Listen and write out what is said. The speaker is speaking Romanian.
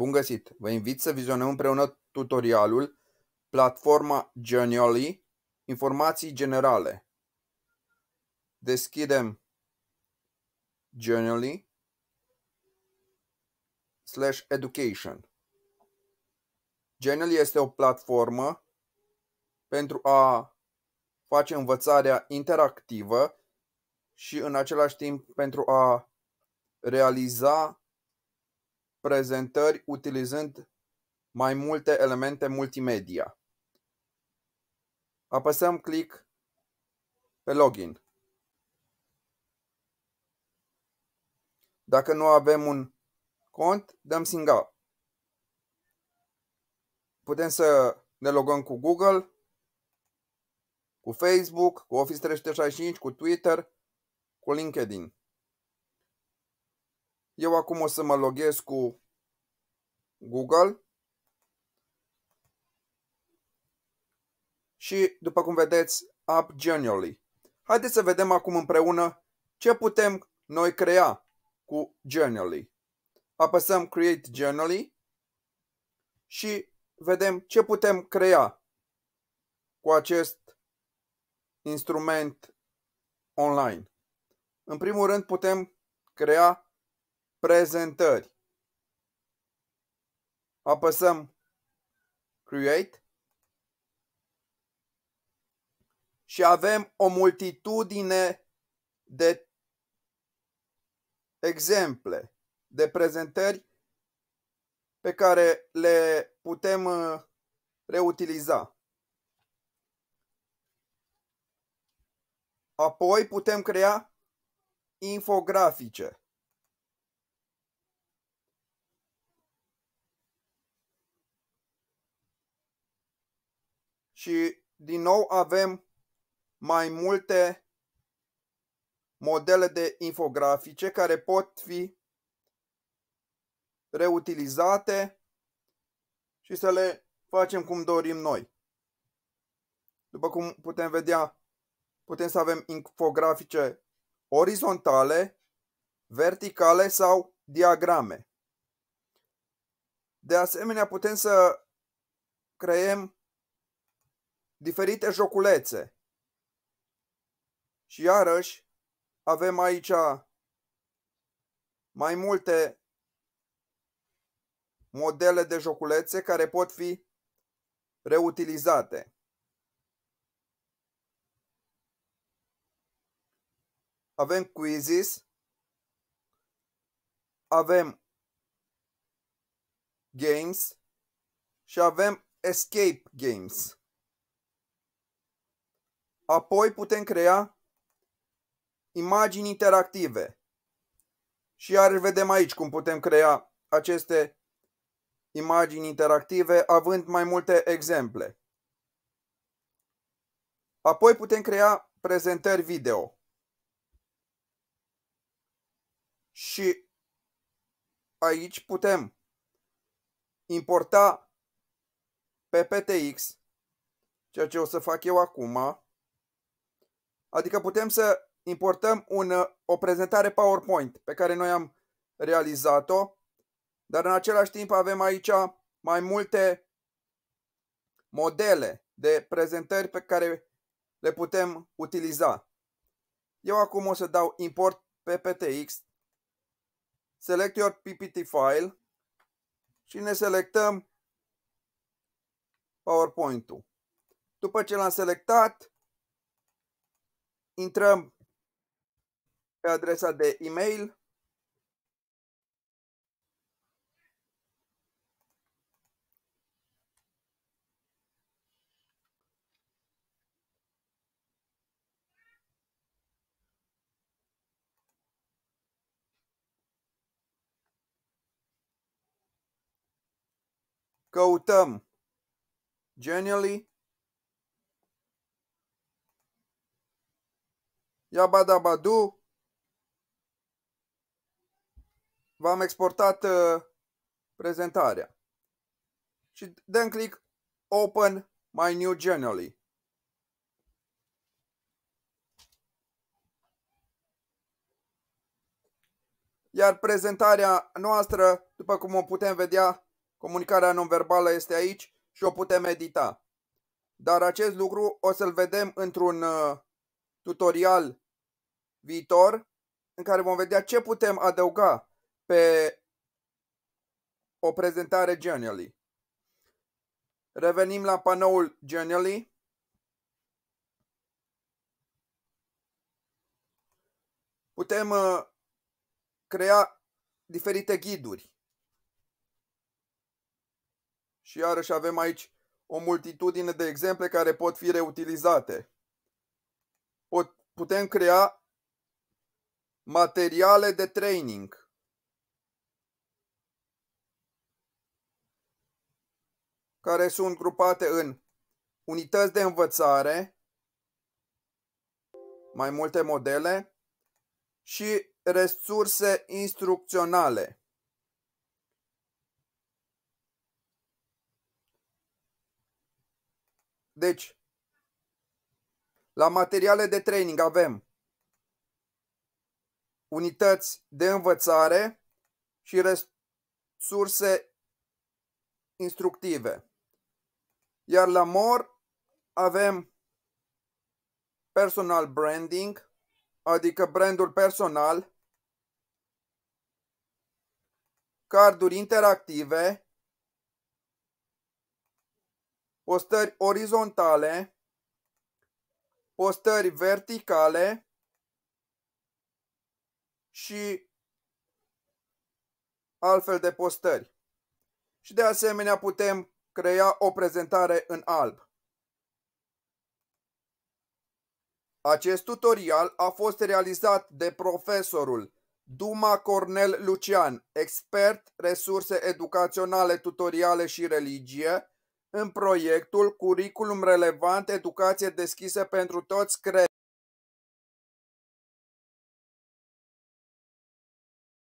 Bun găsit! Vă invit să vizionăm împreună tutorialul Platforma Genially Informații generale. Deschidem Genially slash education. Genially este o platformă pentru a face învățarea interactivă și în același timp pentru a realiza prezentări utilizând mai multe elemente multimedia. Apăsăm click pe login. Dacă nu avem un cont, dăm sing Putem să ne logăm cu Google, cu Facebook, cu Office 365, cu Twitter, cu LinkedIn. Eu acum o să mă loghez cu Google. Și, după cum vedeți, App Genially. Haideți să vedem acum împreună ce putem noi crea cu Genially. Apăsăm Create Genially și vedem ce putem crea cu acest instrument online. În primul rând putem crea Prezentări. Apăsăm Create și avem o multitudine de exemple, de prezentări pe care le putem uh, reutiliza. Apoi putem crea infografice. și din nou avem mai multe modele de infografice care pot fi reutilizate și să le facem cum dorim noi. După cum putem vedea, putem să avem infografice orizontale, verticale sau diagrame. De asemenea, putem să creăm diferite joculețe. Și iarăși avem aici mai multe modele de joculețe care pot fi reutilizate. Avem quizzes, avem games și avem escape games. Apoi putem crea imagini interactive. Și iar vedem aici cum putem crea aceste imagini interactive având mai multe exemple. Apoi putem crea prezentări video. Și aici putem importa PPTX, ceea ce o să fac eu acum, Adică putem să importăm un, uh, o prezentare PowerPoint pe care noi am realizat-o, dar în același timp avem aici mai multe modele de prezentări pe care le putem utiliza. Eu acum o să dau import pptx, select your ppt file și ne selectăm PowerPoint-ul. După ce l-am selectat, intrăm pe adresa de e-mail căutăm Genially Iabadabadu. V-am exportat uh, prezentarea. Și dăm click Open My New Generally. Iar prezentarea noastră, după cum o putem vedea, comunicarea non verbală este aici și o putem edita. Dar acest lucru o să-l vedem într-un uh, tutorial viitor în care vom vedea ce putem adăuga pe o prezentare Genially. Revenim la panoul Genially. Putem uh, crea diferite ghiduri. Și iarăși avem aici o multitudine de exemple care pot fi reutilizate putem crea materiale de training. care sunt grupate în unități de învățare, mai multe modele și resurse instrucționale. Deci, la materiale de training avem unități de învățare și resurse instructive. Iar la MOR avem personal branding, adică brandul personal, carduri interactive, postări orizontale, postări verticale și altfel de postări. Și de asemenea putem crea o prezentare în alb. Acest tutorial a fost realizat de profesorul Duma Cornel Lucian, expert resurse educaționale, tutoriale și religie, în proiectul Curriculum relevant, educație deschisă pentru toți, crede.